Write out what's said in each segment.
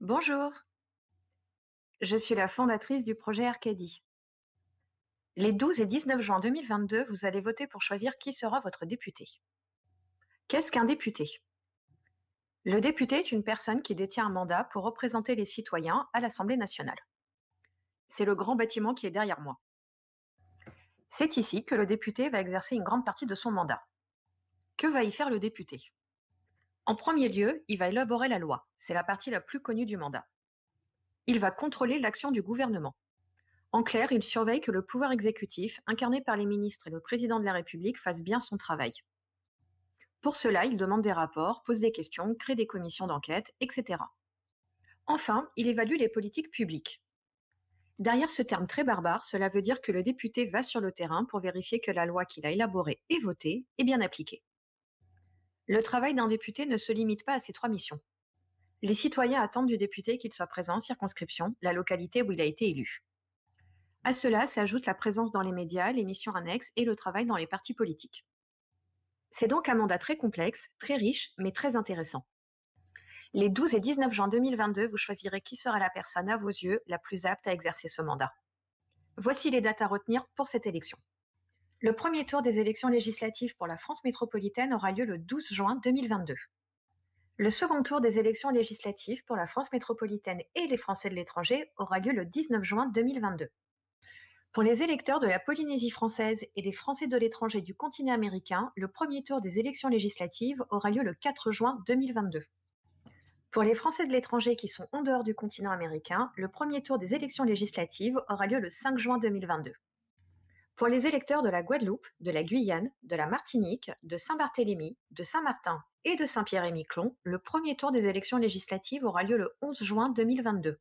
Bonjour, je suis la fondatrice du projet Arcadie. Les 12 et 19 juin 2022, vous allez voter pour choisir qui sera votre député. Qu'est-ce qu'un député Le député est une personne qui détient un mandat pour représenter les citoyens à l'Assemblée nationale. C'est le grand bâtiment qui est derrière moi. C'est ici que le député va exercer une grande partie de son mandat. Que va y faire le député en premier lieu, il va élaborer la loi. C'est la partie la plus connue du mandat. Il va contrôler l'action du gouvernement. En clair, il surveille que le pouvoir exécutif, incarné par les ministres et le président de la République, fasse bien son travail. Pour cela, il demande des rapports, pose des questions, crée des commissions d'enquête, etc. Enfin, il évalue les politiques publiques. Derrière ce terme très barbare, cela veut dire que le député va sur le terrain pour vérifier que la loi qu'il a élaborée et votée est bien appliquée. Le travail d'un député ne se limite pas à ces trois missions. Les citoyens attendent du député qu'il soit présent en circonscription, la localité où il a été élu. À cela s'ajoute la présence dans les médias, les missions annexes et le travail dans les partis politiques. C'est donc un mandat très complexe, très riche, mais très intéressant. Les 12 et 19 juin 2022, vous choisirez qui sera la personne à vos yeux la plus apte à exercer ce mandat. Voici les dates à retenir pour cette élection. Le premier tour des élections législatives pour la France métropolitaine aura lieu le 12 juin 2022. Le second tour des élections législatives pour la France métropolitaine et les Français de l'étranger aura lieu le 19 juin 2022. Pour les électeurs de la Polynésie française et des Français de l'étranger du continent américain, le premier tour des élections législatives aura lieu le 4 juin 2022. Pour les Français de l'étranger qui sont en dehors du continent américain, le premier tour des élections législatives aura lieu le 5 juin 2022. Pour les électeurs de la Guadeloupe, de la Guyane, de la Martinique, de Saint-Barthélemy, de Saint-Martin et de Saint-Pierre-et-Miquelon, le premier tour des élections législatives aura lieu le 11 juin 2022.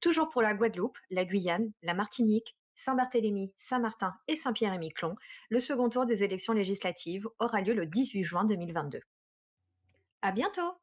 Toujours pour la Guadeloupe, la Guyane, la Martinique, Saint-Barthélemy, Saint-Martin et Saint-Pierre-et-Miquelon, le second tour des élections législatives aura lieu le 18 juin 2022. À bientôt!